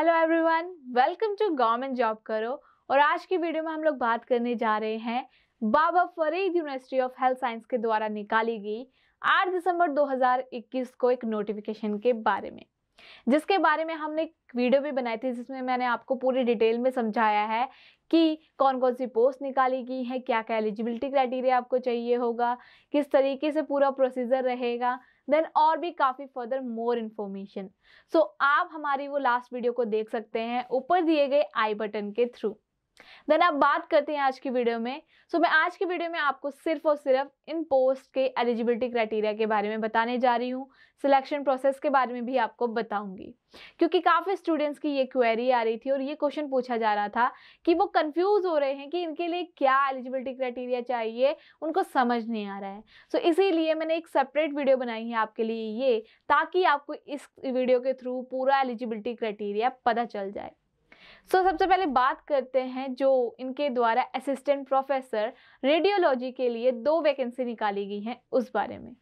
hello everyone welcome to government job करो और आज की वीडियो में हम लोग बात करने जा रहे हैं Baba Farid university of health science के द्वारा निकाली गई 8 दिसंबर 2021 को एक नोटिफिकेशन के बारे में जिसके बारे में हमने एक वीडियो भी बनाई थी जिसमें मैंने आपको पूरी डिटेल में समझाया है कि कौन कौन सी पोस्ट निकाली गई है क्या क्या एलिजिबिलिटी क्राइटेरिया आपको चाहिए होगा किस तरीके से पूरा प्रोसीजर रहेगा देन और भी काफ़ी फर्दर मोर इन्फॉर्मेशन सो आप हमारी वो लास्ट वीडियो को देख सकते हैं ऊपर दिए गए आई बटन के थ्रू देन आप बात करते हैं आज की वीडियो में सो so, मैं आज की वीडियो में आपको सिर्फ और सिर्फ इन पोस्ट के एलिजिबिलिटी क्राइटेरिया के बारे में बताने जा रही हूँ सिलेक्शन प्रोसेस के बारे में भी आपको बताऊंगी क्योंकि काफ़ी स्टूडेंट्स की ये क्वेरी आ रही थी और ये क्वेश्चन पूछा जा रहा था कि वो कंफ्यूज हो रहे हैं कि इनके लिए क्या एलिजिबिलिटी क्राइटेरिया चाहिए उनको समझ नहीं आ रहा है सो so, इसीलिए मैंने एक सेपरेट वीडियो बनाई है आपके लिए ये ताकि आपको इस वीडियो के थ्रू पूरा एलिजिबिलिटी क्राइटेरिया पता चल जाए सो so, सबसे पहले बात करते हैं जो इनके द्वारा असिस्टेंट प्रोफेसर रेडियोलॉजी के लिए दो वैकेंसी निकाली गई हैं उस बारे में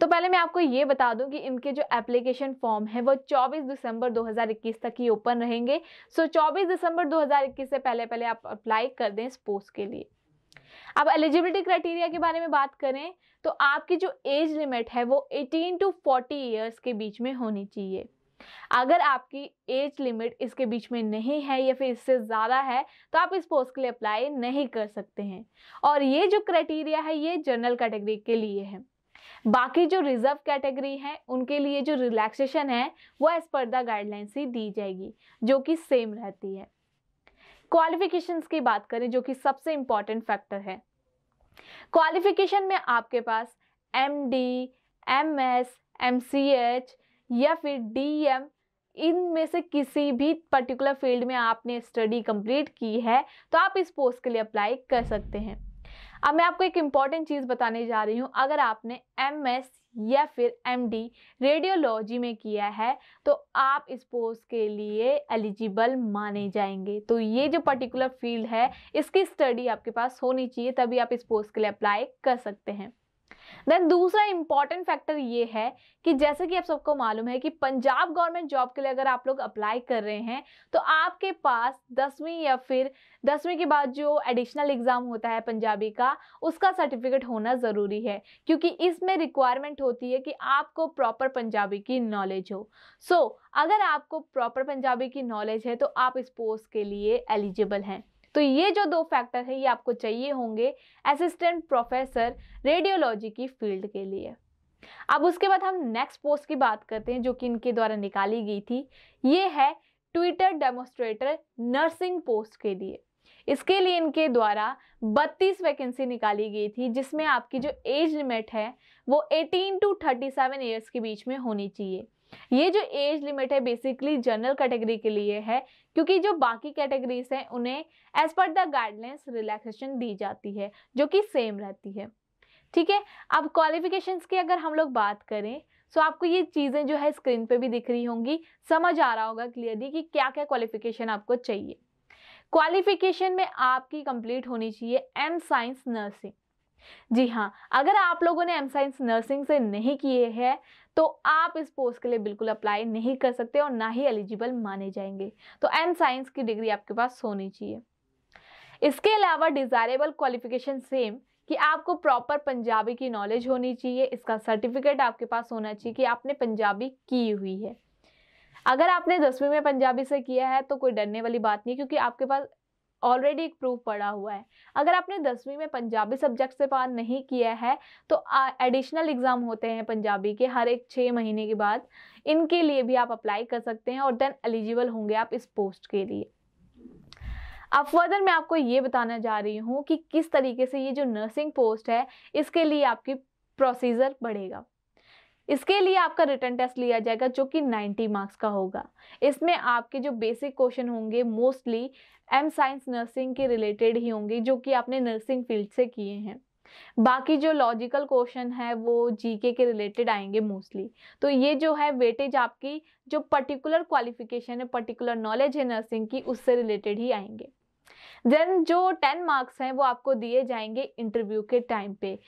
तो पहले मैं आपको ये बता दूं कि इनके जो एप्लीकेशन फॉर्म है वो 24 दिसंबर 2021 तक ही ओपन रहेंगे सो so, 24 दिसंबर 2021 से पहले पहले आप अप्लाई कर दें इस पोस्ट के लिए अब एलिजिबिलिटी क्राइटेरिया के बारे में बात करें तो आपकी जो एज लिमिट है वो 18 टू 40 इयर्स के बीच में होनी चाहिए अगर आपकी एज लिमिट इसके बीच में नहीं है या फिर इससे ज़्यादा है तो आप इस पोस्ट के लिए अप्लाई नहीं कर सकते हैं और ये जो क्राइटेरिया है ये जनरल कैटेगरी के लिए है बाकी जो रिजर्व कैटेगरी है उनके लिए जो रिलैक्सेशन है वो एज पर द गाइडलाइंस ही दी जाएगी जो कि सेम रहती है क्वालिफिकेशंस की बात करें जो कि सबसे इंपॉर्टेंट फैक्टर है क्वालिफिकेशन में आपके पास M D M S M C H या फिर डी इन इनमें से किसी भी पर्टिकुलर फील्ड में आपने स्टडी कंप्लीट की है तो आप इस पोस्ट के लिए अप्लाई कर सकते हैं अब मैं आपको एक इम्पॉर्टेंट चीज़ बताने जा रही हूँ अगर आपने एम एस या फिर एम डी रेडियोलॉजी में किया है तो आप इस पोस्ट के लिए एलिजिबल माने जाएंगे तो ये जो पर्टिकुलर फील्ड है इसकी स्टडी आपके पास होनी चाहिए तभी आप इस पोस्ट के लिए अप्लाई कर सकते हैं देन दूसरा इंपॉर्टेंट फैक्टर ये है कि जैसे कि आप सबको मालूम है कि पंजाब गवर्नमेंट जॉब के लिए अगर आप लोग अप्लाई कर रहे हैं तो आपके पास दसवीं या फिर दसवीं के बाद जो एडिशनल एग्ज़ाम होता है पंजाबी का उसका सर्टिफिकेट होना ज़रूरी है क्योंकि इसमें रिक्वायरमेंट होती है कि आपको प्रॉपर पंजाबी की नॉलेज हो सो so, अगर आपको प्रॉपर पंजाबी की नॉलेज है तो आप इस पोस्ट के लिए एलिजिबल हैं तो ये जो दो फैक्टर है ये आपको चाहिए होंगे असिस्टेंट प्रोफेसर रेडियोलॉजी की फील्ड के लिए अब उसके बाद हम नेक्स्ट पोस्ट की बात करते हैं जो कि इनके द्वारा निकाली गई थी ये है ट्विटर डेमोस्ट्रेटर नर्सिंग पोस्ट के लिए इसके लिए इनके द्वारा 32 वैकेंसी निकाली गई थी जिसमें आपकी जो एज लिमिट है वो 18 टू 37 ईयर्स के बीच में होनी चाहिए ये जो एज लिमिट है बेसिकली जनरल कैटेगरी के लिए है क्योंकि जो बाकी कैटेगरीज हैं उन्हें as per the guidelines relaxation दी जाती है जो कि सेम रहती है ठीक है अब क्वालिफिकेशंस की अगर हम लोग बात करें सो तो आपको ये चीज़ें जो है स्क्रीन पे भी दिख रही होंगी समझ आ रहा होगा क्लियरली कि क्या क्या क्वालिफिकेशन आपको चाहिए क्वालिफिकेशन में आपकी कंप्लीट होनी चाहिए एम साइंस नर्सिंग जी हाँ अगर आप लोगों ने एम साइंस नर्सिंग से नहीं किए हैं तो आप इस पोस्ट के लिए बिल्कुल अप्लाई नहीं कर सकते और ना ही एलिजिबल माने जाएंगे तो एम साइंस की डिग्री आपके पास होनी चाहिए इसके अलावा डिज़ायरेबल क्वालिफिकेशन सेम कि आपको प्रॉपर पंजाबी की नॉलेज होनी चाहिए इसका सर्टिफिकेट आपके पास होना चाहिए कि आपने पंजाबी की हुई है अगर आपने दसवीं में पंजाबी से किया है तो कोई डरने वाली बात नहीं क्योंकि आपके पास ऑलरेडी एक प्रूफ पड़ा हुआ है अगर आपने दसवीं में पंजाबी सब्जेक्ट से पार नहीं किया है तो एडिशनल एग्ज़ाम होते हैं पंजाबी के हर एक छः महीने के बाद इनके लिए भी आप अप्लाई कर सकते हैं और देन एलिजिबल होंगे आप इस पोस्ट के लिए अब फर्दर मैं आपको ये बताना जा रही हूँ कि किस तरीके से ये जो नर्सिंग पोस्ट है इसके लिए आपकी प्रोसीजर बढ़ेगा इसके लिए आपका रिटर्न टेस्ट लिया जाएगा जो कि 90 मार्क्स का होगा इसमें आपके जो बेसिक क्वेश्चन होंगे मोस्टली एम साइंस नर्सिंग के रिलेटेड ही होंगे जो कि आपने नर्सिंग फील्ड से किए हैं बाकी जो लॉजिकल क्वेश्चन है वो जीके के रिलेटेड आएंगे मोस्टली तो ये जो है वेटेज आपकी जो पर्टिकुलर क्वालिफिकेशन है पर्टिकुलर नॉलेज है नर्सिंग की उससे रिलेटेड ही आएंगे देन जो टेन मार्क्स हैं वो आपको दिए जाएंगे इंटरव्यू के टाइम पे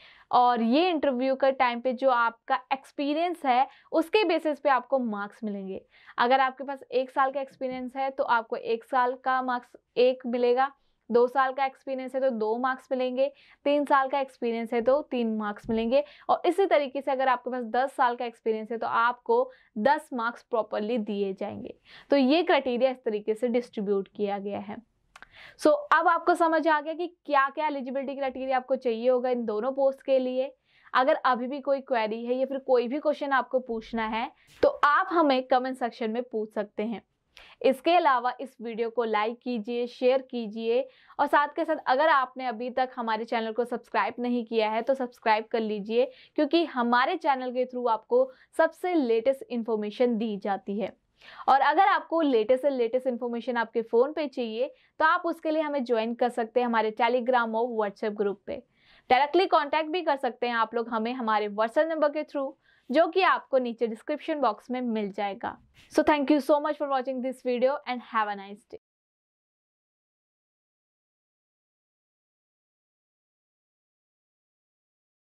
और ये इंटरव्यू के टाइम पे जो आपका एक्सपीरियंस है उसके बेसिस पे आपको मार्क्स मिलेंगे अगर आपके पास एक साल का एक्सपीरियंस है तो आपको एक साल का मार्क्स एक मिलेगा दो साल का एक्सपीरियंस है तो दो मार्क्स मिलेंगे तीन साल का एक्सपीरियंस है तो तीन मार्क्स मिलेंगे और इसी तरीके से अगर आपके पास दस साल का एक्सपीरियंस है तो आपको दस मार्क्स प्रॉपरली दिए जाएंगे तो ये क्राइटेरिया इस तरीके से डिस्ट्रीब्यूट किया गया है सो so, अब आपको समझ आ गया कि क्या क्या एलिजिबिलिटी क्राइटेरिया आपको चाहिए होगा इन दोनों पोस्ट के लिए अगर अभी भी कोई क्वेरी है या फिर कोई भी क्वेश्चन आपको पूछना है तो आप हमें कमेंट सेक्शन में पूछ सकते हैं इसके अलावा इस वीडियो को लाइक कीजिए शेयर कीजिए और साथ के साथ अगर आपने अभी तक हमारे चैनल को सब्सक्राइब नहीं किया है तो सब्सक्राइब कर लीजिए क्योंकि हमारे चैनल के थ्रू आपको सबसे लेटेस्ट इन्फॉर्मेशन दी जाती है और अगर आपको लेटेस्ट से लेटेस्ट इन्फॉर्मेशन आपके फ़ोन पे चाहिए तो आप उसके लिए हमें ज्वाइन कर सकते हैं हमारे टेलीग्राम और व्हाट्सएप ग्रुप पे डायरेक्टली कांटेक्ट भी कर सकते हैं आप लोग हमें हमारे व्हाट्सएप नंबर के थ्रू जो कि आपको नीचे डिस्क्रिप्शन बॉक्स में मिल जाएगा so thank you so much for watching this video and have a nice day